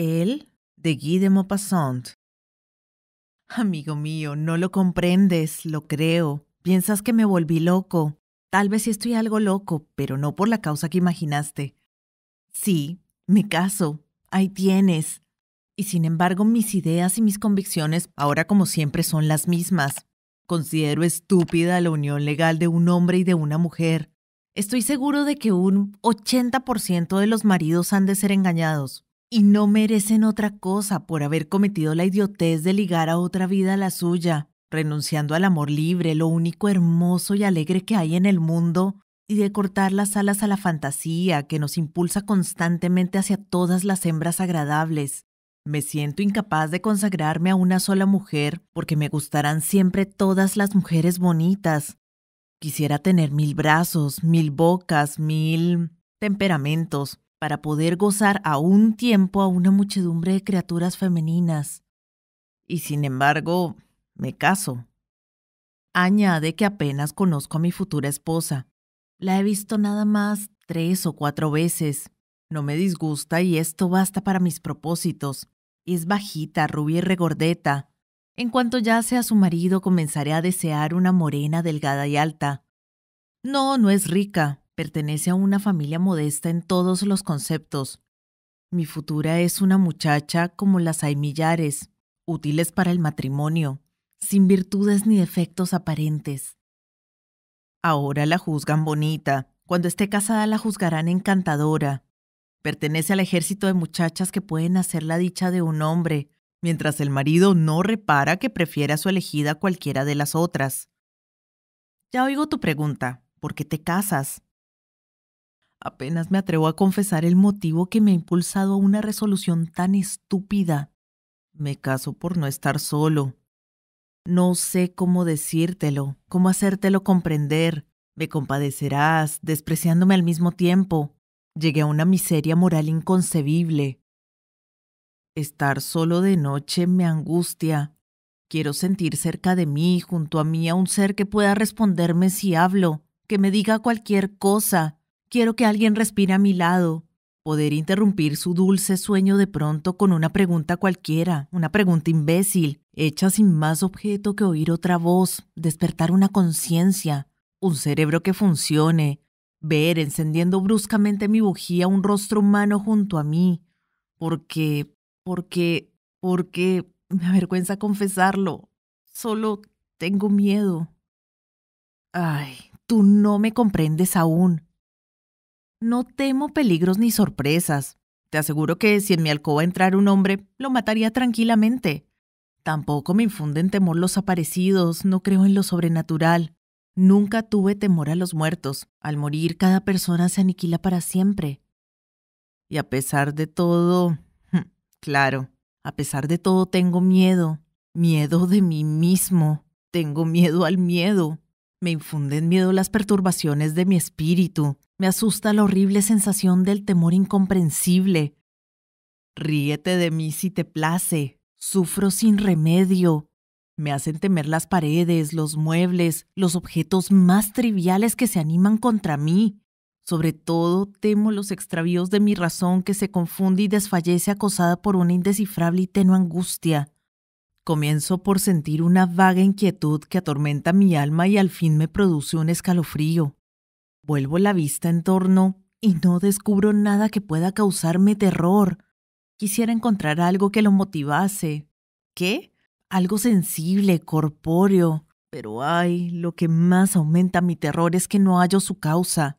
Él de Guy de Maupassant. Amigo mío, no lo comprendes, lo creo. Piensas que me volví loco. Tal vez sí estoy algo loco, pero no por la causa que imaginaste. Sí, me caso. Ahí tienes. Y sin embargo, mis ideas y mis convicciones ahora como siempre son las mismas. Considero estúpida la unión legal de un hombre y de una mujer. Estoy seguro de que un 80% de los maridos han de ser engañados y no merecen otra cosa por haber cometido la idiotez de ligar a otra vida a la suya, renunciando al amor libre, lo único hermoso y alegre que hay en el mundo, y de cortar las alas a la fantasía que nos impulsa constantemente hacia todas las hembras agradables. Me siento incapaz de consagrarme a una sola mujer porque me gustarán siempre todas las mujeres bonitas. Quisiera tener mil brazos, mil bocas, mil temperamentos, para poder gozar a un tiempo a una muchedumbre de criaturas femeninas. Y sin embargo, me caso. Añade que apenas conozco a mi futura esposa. La he visto nada más tres o cuatro veces. No me disgusta y esto basta para mis propósitos. Es bajita, rubia y regordeta. En cuanto ya sea su marido, comenzaré a desear una morena delgada y alta. No, no es rica, Pertenece a una familia modesta en todos los conceptos. Mi futura es una muchacha como las hay millares, útiles para el matrimonio, sin virtudes ni defectos aparentes. Ahora la juzgan bonita, cuando esté casada la juzgarán encantadora. Pertenece al ejército de muchachas que pueden hacer la dicha de un hombre, mientras el marido no repara que prefiere a su elegida cualquiera de las otras. Ya oigo tu pregunta, ¿por qué te casas? Apenas me atrevo a confesar el motivo que me ha impulsado a una resolución tan estúpida. Me caso por no estar solo. No sé cómo decírtelo, cómo hacértelo comprender. Me compadecerás, despreciándome al mismo tiempo. Llegué a una miseria moral inconcebible. Estar solo de noche me angustia. Quiero sentir cerca de mí, junto a mí, a un ser que pueda responderme si hablo, que me diga cualquier cosa, Quiero que alguien respire a mi lado, poder interrumpir su dulce sueño de pronto con una pregunta cualquiera, una pregunta imbécil, hecha sin más objeto que oír otra voz, despertar una conciencia, un cerebro que funcione, ver encendiendo bruscamente mi bujía un rostro humano junto a mí, porque, porque, porque, me avergüenza confesarlo, solo tengo miedo. Ay, tú no me comprendes aún. No temo peligros ni sorpresas. Te aseguro que si en mi alcoba entrara un hombre, lo mataría tranquilamente. Tampoco me infunden temor los aparecidos, no creo en lo sobrenatural. Nunca tuve temor a los muertos. Al morir, cada persona se aniquila para siempre. Y a pesar de todo, hm, claro, a pesar de todo tengo miedo. Miedo de mí mismo. Tengo miedo al miedo. Me infunden miedo las perturbaciones de mi espíritu, me asusta la horrible sensación del temor incomprensible. Ríete de mí si te place. Sufro sin remedio. Me hacen temer las paredes, los muebles, los objetos más triviales que se animan contra mí. Sobre todo temo los extravíos de mi razón que se confunde y desfallece acosada por una indescifrable y tenue angustia. Comienzo por sentir una vaga inquietud que atormenta mi alma y al fin me produce un escalofrío. Vuelvo la vista en torno y no descubro nada que pueda causarme terror. Quisiera encontrar algo que lo motivase. ¿Qué? Algo sensible, corpóreo. Pero ay, lo que más aumenta mi terror es que no hallo su causa.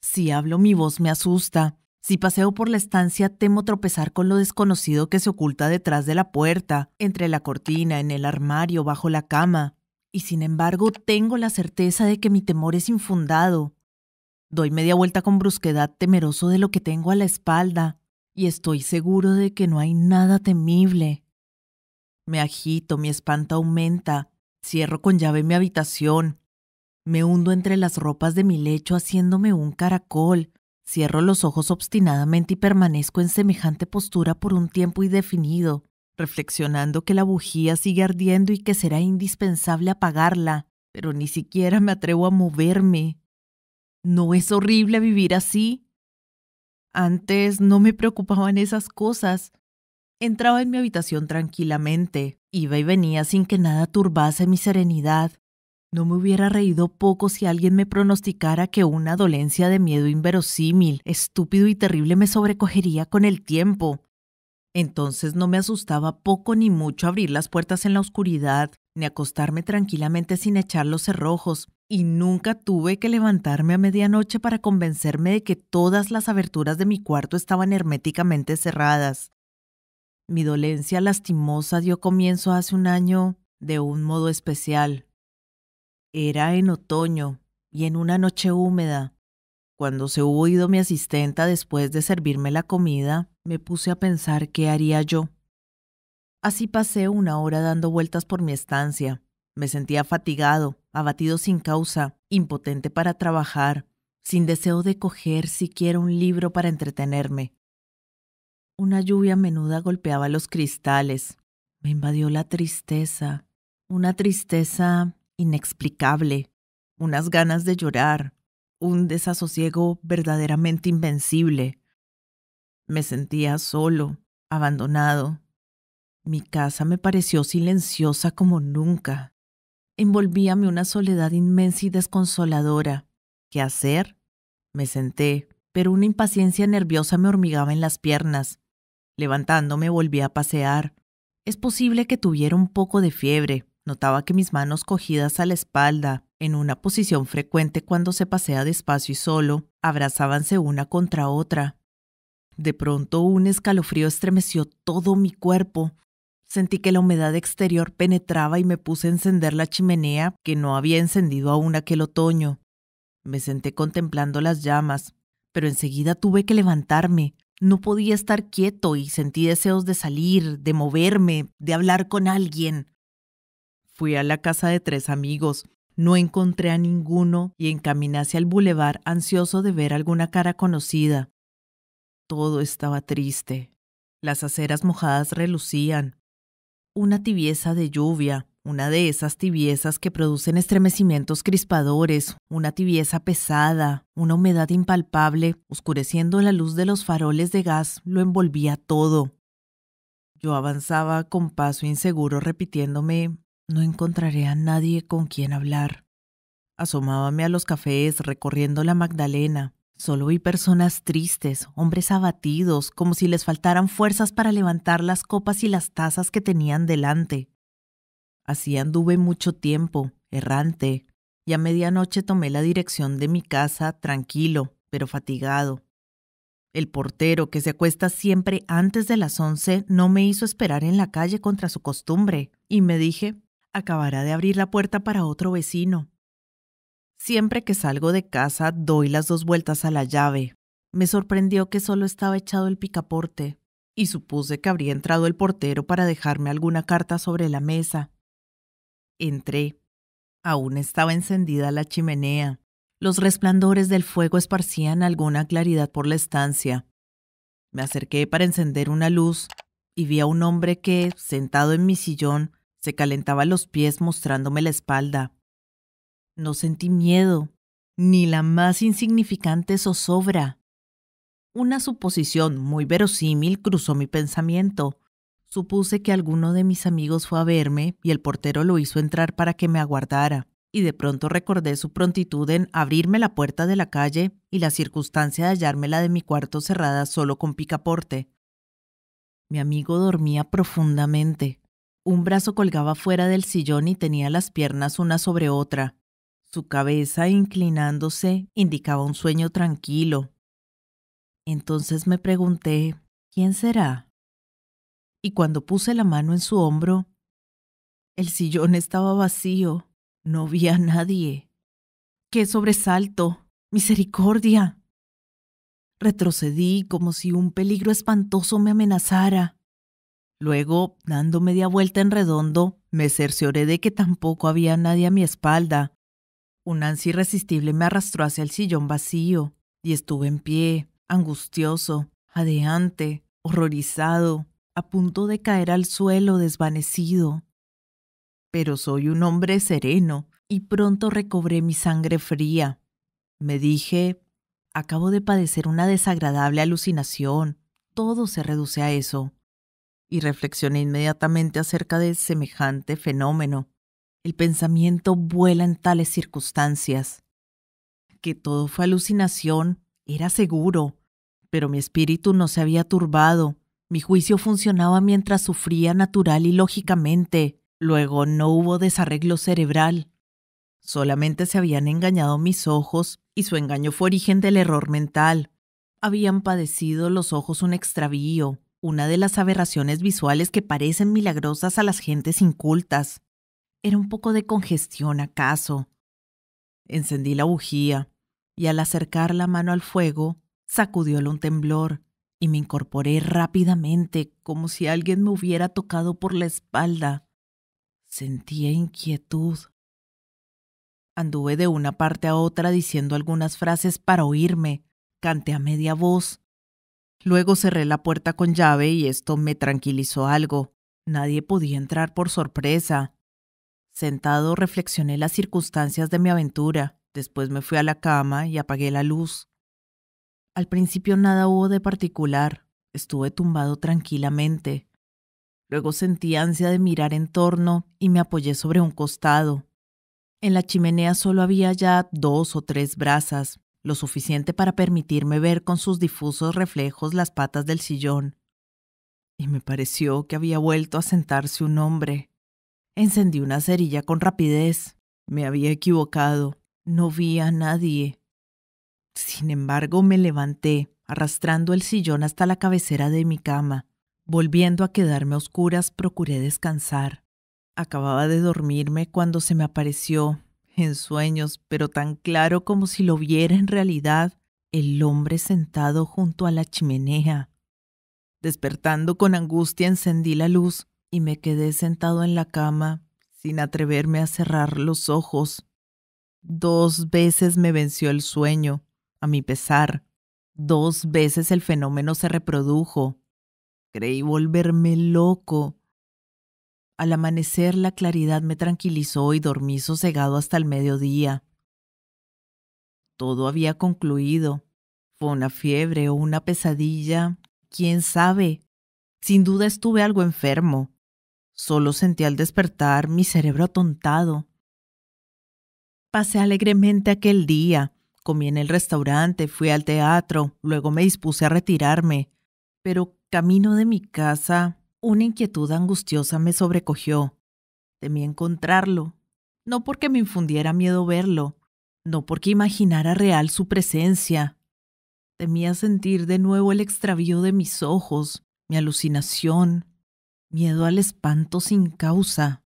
Si hablo mi voz me asusta. Si paseo por la estancia temo tropezar con lo desconocido que se oculta detrás de la puerta, entre la cortina, en el armario, bajo la cama. Y sin embargo tengo la certeza de que mi temor es infundado. Doy media vuelta con brusquedad temeroso de lo que tengo a la espalda, y estoy seguro de que no hay nada temible. Me agito, mi espanto aumenta, cierro con llave mi habitación, me hundo entre las ropas de mi lecho haciéndome un caracol, cierro los ojos obstinadamente y permanezco en semejante postura por un tiempo indefinido, reflexionando que la bujía sigue ardiendo y que será indispensable apagarla, pero ni siquiera me atrevo a moverme. ¿No es horrible vivir así? Antes no me preocupaban esas cosas. Entraba en mi habitación tranquilamente, iba y venía sin que nada turbase mi serenidad. No me hubiera reído poco si alguien me pronosticara que una dolencia de miedo inverosímil, estúpido y terrible me sobrecogería con el tiempo. Entonces no me asustaba poco ni mucho abrir las puertas en la oscuridad, ni acostarme tranquilamente sin echar los cerrojos, y nunca tuve que levantarme a medianoche para convencerme de que todas las aberturas de mi cuarto estaban herméticamente cerradas. Mi dolencia lastimosa dio comienzo hace un año de un modo especial. Era en otoño y en una noche húmeda. Cuando se hubo ido mi asistenta después de servirme la comida, me puse a pensar qué haría yo. Así pasé una hora dando vueltas por mi estancia. Me sentía fatigado, abatido sin causa, impotente para trabajar, sin deseo de coger siquiera un libro para entretenerme. Una lluvia menuda golpeaba los cristales. Me invadió la tristeza, una tristeza inexplicable, unas ganas de llorar, un desasosiego verdaderamente invencible. Me sentía solo, abandonado. Mi casa me pareció silenciosa como nunca envolvíame una soledad inmensa y desconsoladora. ¿Qué hacer? Me senté, pero una impaciencia nerviosa me hormigaba en las piernas. Levantándome volví a pasear. Es posible que tuviera un poco de fiebre. Notaba que mis manos cogidas a la espalda, en una posición frecuente cuando se pasea despacio y solo, abrazábanse una contra otra. De pronto un escalofrío estremeció todo mi cuerpo. Sentí que la humedad exterior penetraba y me puse a encender la chimenea que no había encendido aún aquel otoño. Me senté contemplando las llamas, pero enseguida tuve que levantarme. No podía estar quieto y sentí deseos de salir, de moverme, de hablar con alguien. Fui a la casa de tres amigos. No encontré a ninguno y encaminé hacia el bulevar ansioso de ver alguna cara conocida. Todo estaba triste. Las aceras mojadas relucían, una tibieza de lluvia, una de esas tibiezas que producen estremecimientos crispadores, una tibieza pesada, una humedad impalpable, oscureciendo la luz de los faroles de gas, lo envolvía todo. Yo avanzaba con paso inseguro repitiéndome, no encontraré a nadie con quien hablar. Asomábame a los cafés recorriendo la Magdalena, Solo vi personas tristes, hombres abatidos, como si les faltaran fuerzas para levantar las copas y las tazas que tenían delante. Así anduve mucho tiempo, errante, y a medianoche tomé la dirección de mi casa tranquilo, pero fatigado. El portero, que se acuesta siempre antes de las once, no me hizo esperar en la calle contra su costumbre, y me dije, acabará de abrir la puerta para otro vecino. Siempre que salgo de casa doy las dos vueltas a la llave. Me sorprendió que solo estaba echado el picaporte, y supuse que habría entrado el portero para dejarme alguna carta sobre la mesa. Entré. Aún estaba encendida la chimenea. Los resplandores del fuego esparcían alguna claridad por la estancia. Me acerqué para encender una luz y vi a un hombre que, sentado en mi sillón, se calentaba los pies mostrándome la espalda. No sentí miedo, ni la más insignificante zozobra. Una suposición muy verosímil cruzó mi pensamiento. Supuse que alguno de mis amigos fue a verme y el portero lo hizo entrar para que me aguardara, y de pronto recordé su prontitud en abrirme la puerta de la calle y la circunstancia de hallármela de mi cuarto cerrada solo con picaporte. Mi amigo dormía profundamente. Un brazo colgaba fuera del sillón y tenía las piernas una sobre otra, su cabeza inclinándose indicaba un sueño tranquilo. Entonces me pregunté, ¿quién será? Y cuando puse la mano en su hombro, el sillón estaba vacío, no vi a nadie. ¡Qué sobresalto! ¡Misericordia! Retrocedí como si un peligro espantoso me amenazara. Luego, dando media vuelta en redondo, me cercioré de que tampoco había nadie a mi espalda un ansia irresistible me arrastró hacia el sillón vacío, y estuve en pie, angustioso, jadeante, horrorizado, a punto de caer al suelo desvanecido. Pero soy un hombre sereno, y pronto recobré mi sangre fría. Me dije, acabo de padecer una desagradable alucinación, todo se reduce a eso. Y reflexioné inmediatamente acerca de semejante fenómeno. El pensamiento vuela en tales circunstancias. Que todo fue alucinación era seguro, pero mi espíritu no se había turbado. Mi juicio funcionaba mientras sufría natural y lógicamente. Luego no hubo desarreglo cerebral. Solamente se habían engañado mis ojos y su engaño fue origen del error mental. Habían padecido los ojos un extravío, una de las aberraciones visuales que parecen milagrosas a las gentes incultas. Era un poco de congestión, acaso. Encendí la bujía y al acercar la mano al fuego, sacudióle un temblor y me incorporé rápidamente como si alguien me hubiera tocado por la espalda. Sentía inquietud. Anduve de una parte a otra diciendo algunas frases para oírme. Canté a media voz. Luego cerré la puerta con llave y esto me tranquilizó algo. Nadie podía entrar por sorpresa. Sentado reflexioné las circunstancias de mi aventura, después me fui a la cama y apagué la luz. Al principio nada hubo de particular, estuve tumbado tranquilamente. Luego sentí ansia de mirar en torno y me apoyé sobre un costado. En la chimenea solo había ya dos o tres brasas, lo suficiente para permitirme ver con sus difusos reflejos las patas del sillón. Y me pareció que había vuelto a sentarse un hombre. Encendí una cerilla con rapidez. Me había equivocado. No vi a nadie. Sin embargo, me levanté, arrastrando el sillón hasta la cabecera de mi cama. Volviendo a quedarme a oscuras, procuré descansar. Acababa de dormirme cuando se me apareció, en sueños, pero tan claro como si lo viera en realidad, el hombre sentado junto a la chimenea. Despertando con angustia, encendí la luz, y me quedé sentado en la cama sin atreverme a cerrar los ojos. Dos veces me venció el sueño, a mi pesar. Dos veces el fenómeno se reprodujo. Creí volverme loco. Al amanecer la claridad me tranquilizó y dormí sosegado hasta el mediodía. Todo había concluido. Fue una fiebre o una pesadilla, quién sabe. Sin duda estuve algo enfermo. Solo sentí al despertar mi cerebro atontado. Pasé alegremente aquel día. Comí en el restaurante, fui al teatro, luego me dispuse a retirarme. Pero camino de mi casa, una inquietud angustiosa me sobrecogió. Temí encontrarlo. No porque me infundiera miedo verlo, no porque imaginara real su presencia. Temía sentir de nuevo el extravío de mis ojos, mi alucinación, miedo al espanto sin causa.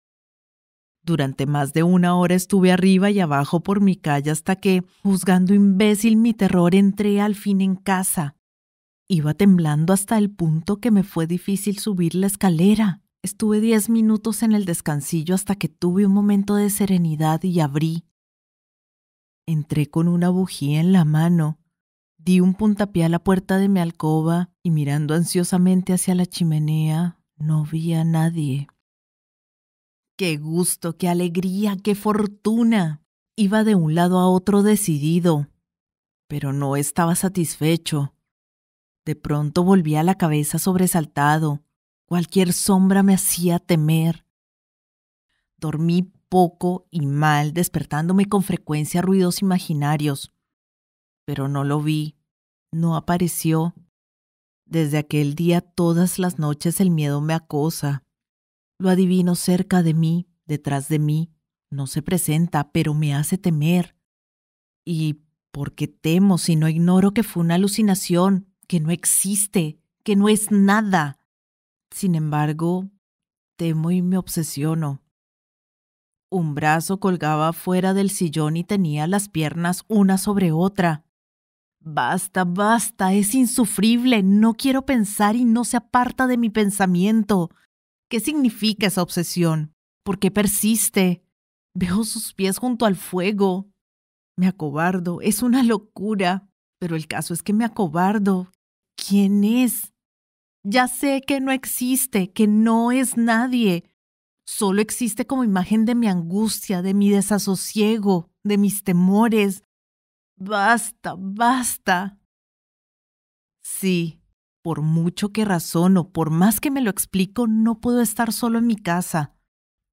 Durante más de una hora estuve arriba y abajo por mi calle hasta que, juzgando imbécil mi terror, entré al fin en casa. Iba temblando hasta el punto que me fue difícil subir la escalera. Estuve diez minutos en el descansillo hasta que tuve un momento de serenidad y abrí. Entré con una bujía en la mano. Di un puntapié a la puerta de mi alcoba y mirando ansiosamente hacia la chimenea, no vi a nadie. ¡Qué gusto, qué alegría, qué fortuna! Iba de un lado a otro decidido, pero no estaba satisfecho. De pronto volví a la cabeza sobresaltado. Cualquier sombra me hacía temer. Dormí poco y mal, despertándome con frecuencia ruidos imaginarios. Pero no lo vi, no apareció, desde aquel día todas las noches el miedo me acosa. Lo adivino cerca de mí, detrás de mí. No se presenta, pero me hace temer. ¿Y por qué temo si no ignoro que fue una alucinación, que no existe, que no es nada? Sin embargo, temo y me obsesiono. Un brazo colgaba fuera del sillón y tenía las piernas una sobre otra. Basta, basta, es insufrible, no quiero pensar y no se aparta de mi pensamiento. ¿Qué significa esa obsesión? ¿Por qué persiste? Veo sus pies junto al fuego. Me acobardo, es una locura, pero el caso es que me acobardo. ¿Quién es? Ya sé que no existe, que no es nadie. Solo existe como imagen de mi angustia, de mi desasosiego, de mis temores, Basta, basta. Sí, por mucho que razono, por más que me lo explico, no puedo estar solo en mi casa.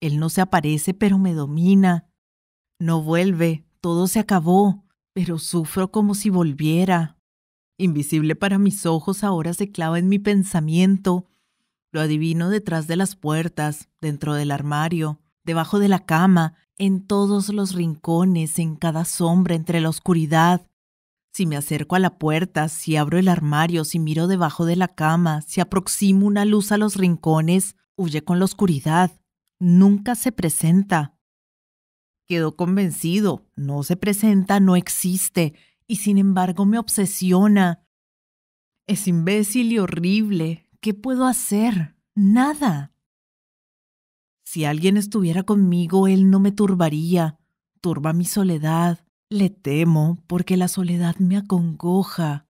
Él no se aparece, pero me domina. No vuelve, todo se acabó, pero sufro como si volviera. Invisible para mis ojos, ahora se clava en mi pensamiento. Lo adivino detrás de las puertas, dentro del armario, debajo de la cama, en todos los rincones, en cada sombra, entre la oscuridad. Si me acerco a la puerta, si abro el armario, si miro debajo de la cama, si aproximo una luz a los rincones, huye con la oscuridad. Nunca se presenta. Quedo convencido, no se presenta, no existe, y sin embargo me obsesiona. Es imbécil y horrible. ¿Qué puedo hacer? Nada. Si alguien estuviera conmigo, él no me turbaría. Turba mi soledad. Le temo porque la soledad me acongoja.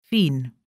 Fin.